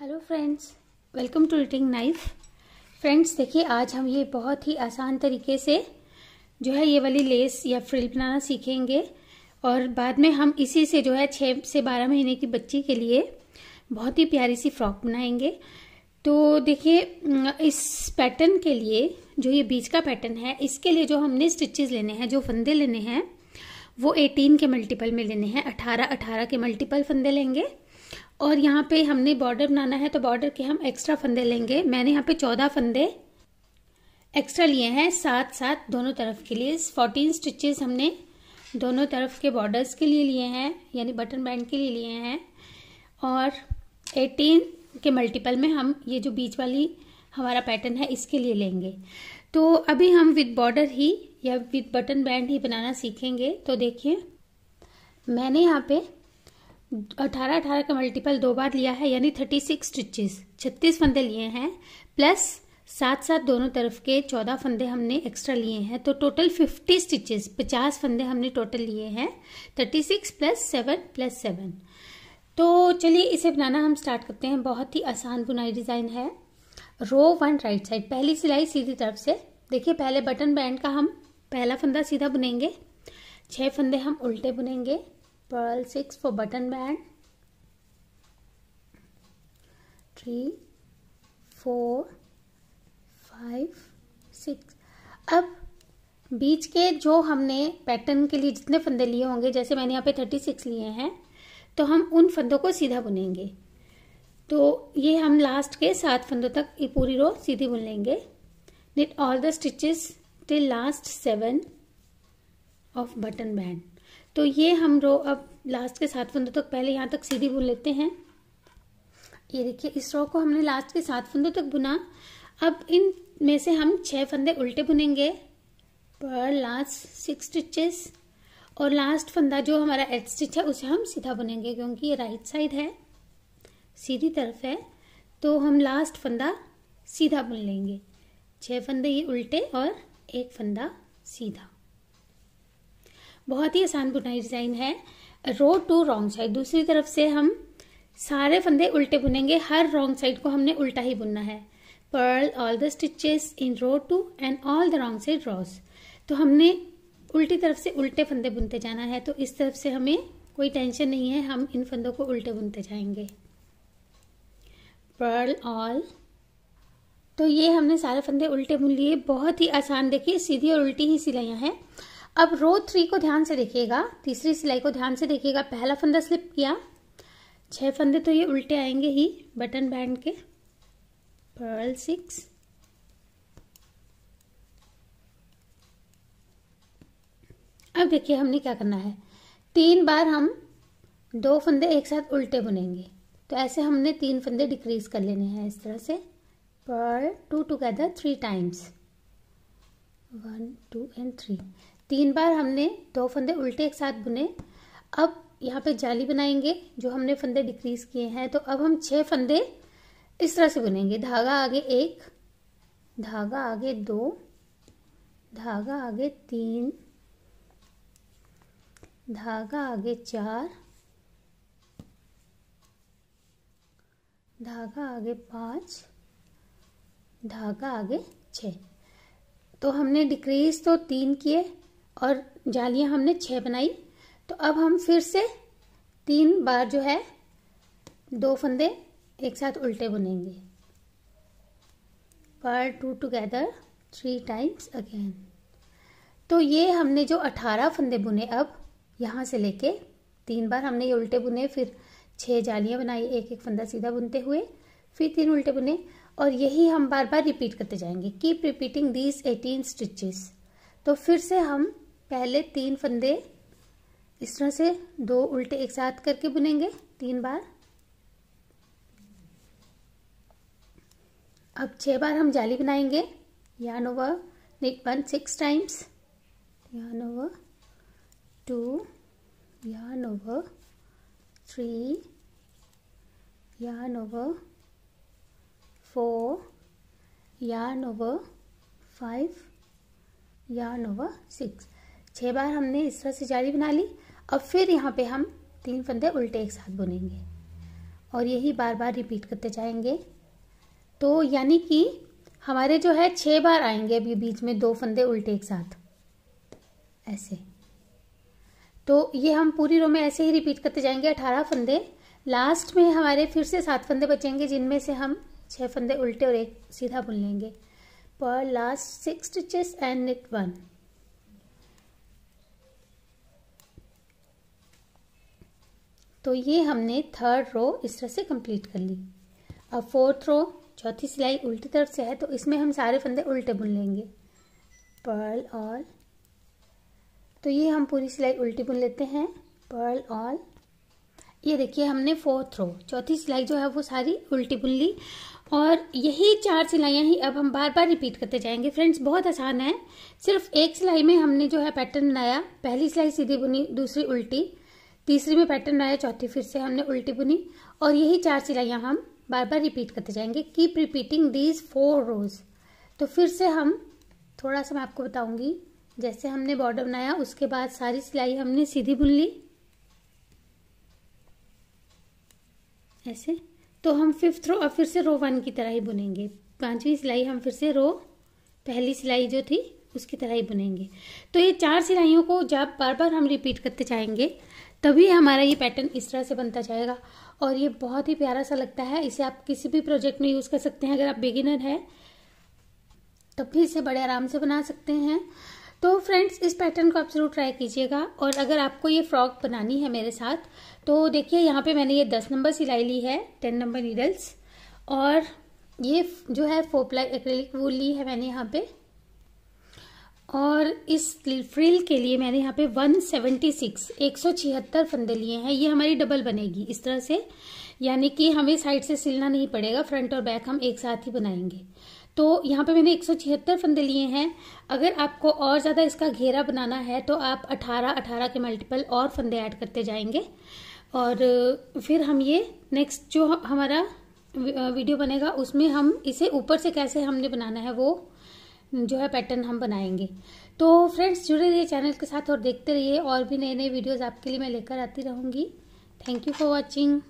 hello friends welcome to writing knife friends देखिए आज हम ये बहुत ही आसान तरीके से जो है ये वाली लेस या फ्रिल बनाना सीखेंगे और बाद में हम इसी से जो है छः से बारह महीने की बच्ची के लिए बहुत ही प्यारी सी फ्रॉक बनाएंगे तो देखिए इस पैटर्न के लिए जो ये बीच का पैटर्न है इसके लिए जो हमने स्टिचेस लेने हैं जो फंदे लेने हैं वो एटीन के मल्टीपल में लेने हैं अठारह अठारह के मल्टीपल फंदे लेंगे और यहाँ पे हमने बॉर्डर बनाना है तो बॉर्डर के हम एक्स्ट्रा फंदे लेंगे मैंने यहाँ पे चौदह फंदे एक्स्ट्रा लिए हैं साथ साथ दोनों तरफ के लिए फोर्टीन स्टिचेस हमने दोनों तरफ के बॉर्डर्स के लिए लिए हैं यानी बटन बैंड के लिए लिए हैं और एटीन के मल्टीपल में हम ये जो बीच वाली हमारा पैटर्न है इसके लिए लेंगे तो अभी हम विद बॉर्डर ही या विद बटन बैंड ही बनाना सीखेंगे तो देखिए मैंने यहाँ पे अठारह अठारह का मल्टीपल दो बार लिया है यानी थर्टी सिक्स स्टिचेस छत्तीस फंदे लिए हैं प्लस साथ साथ दोनों तरफ के चौदह फंदे हमने एक्स्ट्रा लिए हैं तो टोटल फिफ्टी स्टिचेस पचास फंदे हमने टोटल लिए हैं thirty six plus seven plus seven तो चलिए इसे बनाना हम स्टार्ट करते हैं बहुत ही आसान बुनाई डिज़ाइन है रो वन राइट साइड पहली सिलाई सीधी तरफ से देखिए पहले बटन बैंड का हम पहला फंदा सीधा बुनेंगे छः फंदे हम उल्टे बुनेंगे purl 6 for button band 3 4 5 6 अब बीच के जो हमने पैटर्न के लिए जितने फंदे लिए होंगे जैसे मैंने यहाँ पे थर्टी सिक्स लिए हैं तो हम उन फंदों को सीधा बुनेंगे तो ये हम लास्ट के सात फंदों तक ये पूरी रो सीधी बुन लेंगे knit all the stitches till last seven of button band तो ये हम रो अब लास्ट के सात फंदों तक पहले यहाँ तक सीधी बुन लेते हैं ये देखिए इस रो को हमने लास्ट के सात फंदों तक बुना अब इन में से हम छः फंदे उल्टे बुनेंगे पर लास्ट सिक्स स्टिचेस और लास्ट फंदा जो हमारा एट स्टिच है उसे हम सीधा बुनेंगे क्योंकि ये राइट साइड है सीधी तरफ है तो हम लास्ट फंदा सीधा बुन लेंगे छः फंदे ये उल्टे और एक फंदा सीधा बहुत ही आसान बुनाई डिज़ाइन है रो टू रॉन्ग साइड दूसरी तरफ से हम सारे फंदे उल्टे बुनेंगे हर रॉन्ग साइड को हमने उल्टा ही बुनना है purl all the stitches in row two and all the wrong side rows तो हमने उल्टी तरफ से उल्टे फंदे बुनते जाना है तो इस तरफ से हमें कोई टेंशन नहीं है हम इन फंदों को उल्टे बुनते जाएंगे पर्ल ऑल तो ये हमने सारे फंदे उल्टे बुन लिए बहुत ही आसान देखिए सीधी और उल्टी ही सिलाइयाँ हैं अब रो थ्री को ध्यान से देखिएगा तीसरी सिलाई को ध्यान से देखिएगा पहला फंदा स्लिप किया छह फंदे तो ये उल्टे आएंगे ही बटन बैंड के पर्ल सिक्स अब देखिए हमने क्या करना है तीन बार हम दो फंदे एक साथ उल्टे बुनेंगे तो ऐसे हमने तीन फंदे डिक्रीज कर लेने हैं इस तरह से purl two together three times one two and three तीन बार हमने दो फंदे उल्टे एक साथ बुने अब यहाँ पे जाली बनाएंगे जो हमने फंदे डिक्रीज किए हैं तो अब हम छह फंदे इस तरह से बुनेंगे धागा आगे एक धागा आगे दो धागा आगे तीन धागा आगे चार धागा आगे पाँच धागा आगे छ तो हमने डिक्रीज तो तीन किए और जालियां हमने छः बनाई तो अब हम फिर से तीन बार जो है दो फंदे एक साथ उल्टे बुनेंगे purl two together three times again तो ये हमने जो अठारह फंदे बुने अब यहाँ से लेके तीन बार हमने ये उल्टे बुने फिर छः जालियाँ बनाई एक एक फंदा सीधा बुनते हुए फिर तीन उल्टे बुने और यही हम बार बार रिपीट करते जाएंगे keep repeating these eighteen stitches तो फिर से हम पहले तीन फंदे इस तरह से दो उल्टे एक साथ करके बुनेंगे तीन बार अब छह बार हम जाली बनाएंगे yarn over knit one six times yarn over two yarn over three yarn over four yarn over five yarn over six छः बार हमने इस तरह से जाली बना ली और फिर यहाँ पे हम तीन फंदे उल्टे एक साथ बुनेंगे और यही बार बार रिपीट करते जाएंगे तो यानी कि हमारे जो है छः बार आएंगे अभी बीच में दो फंदे उल्टे एक साथ ऐसे तो ये हम पूरी रो में ऐसे ही रिपीट करते जाएंगे अठारह फंदे लास्ट में हमारे फिर से सात फंदे बचेंगे जिनमें से हम छः फंदे उल्टे और एक सीधा बुन लेंगे पर last six stitches and knit one तो ये हमने थर्ड रो इस तरह से कंप्लीट कर ली अब फोर्थ रो चौथी सिलाई उल्टी तरफ से है तो इसमें हम सारे फंदे उल्टे बुन लेंगे पर्ल ऑल तो ये हम पूरी सिलाई उल्टी बुन लेते हैं पर्ल ऑल ये देखिए हमने फोर्थ रो चौथी सिलाई जो है वो सारी उल्टी बुन ली और यही चार सिलाइयाँ ही अब हम बार बार रिपीट करते जाएंगे फ्रेंड्स बहुत आसान है सिर्फ एक सिलाई में हमने जो है पैटर्न बनाया पहली सिलाई सीधी बुनी दूसरी उल्टी तीसरी में पैटर्न बनाया चौथी फिर से हमने उल्टी बुनी और यही चार सिलाइयाँ हम बार बार रिपीट करते जाएंगे keep repeating these four rows तो फिर से हम थोड़ा सा मैं आपको बताऊंगी जैसे हमने बॉर्डर बनाया उसके बाद सारी सिलाई हमने सीधी बुन ली ऐसे तो हम फिफ्थ रो और फिर से रो वन की तरह ही बुनेंगे पांचवी सिलाई हम फिर से रो पहली सिलाई जो थी उसकी तरह ही बुनेंगे तो ये चार सिलाइयों को जब बार बार हम रिपीट करते जाएंगे तभी हमारा ये पैटर्न इस तरह से बनता जाएगा और ये बहुत ही प्यारा सा लगता है इसे आप किसी भी प्रोजेक्ट में यूज़ कर सकते हैं अगर आप बिगिनर हैं तब तो भी इसे बड़े आराम से बना सकते हैं तो फ्रेंड्स इस पैटर्न को आप ज़रूर ट्राई कीजिएगा और अगर आपको ये फ्रॉक बनानी है मेरे साथ तो देखिए यहाँ पे मैंने ये दस नंबर सिलाई ली है टेन नंबर नीडल्स और ये जो है फोर प्लाई एक्रेलिक वूल ली है मैंने यहाँ पे और इस फ्रिल के लिए मैंने यहाँ पे 176 176 फंदे लिए हैं ये हमारी डबल बनेगी इस तरह से यानी कि हमें साइड से सिलना नहीं पड़ेगा फ्रंट और बैक हम एक साथ ही बनाएंगे तो यहाँ पे मैंने 176 फंदे लिए हैं अगर आपको और ज़्यादा इसका घेरा बनाना है तो आप 18 18 के मल्टीपल और फंदे ऐड करते जाएंगे और फिर हम ये नेक्स्ट जो हमारा वीडियो बनेगा उसमें हम इसे ऊपर से कैसे हमने बनाना है वो जो है पैटर्न हम बनाएंगे तो फ्रेंड्स जुड़े रहिए चैनल के साथ और देखते रहिए और भी नए नए वीडियोज़ आपके लिए मैं लेकर आती रहूँगी थैंक यू फॉर वॉचिंग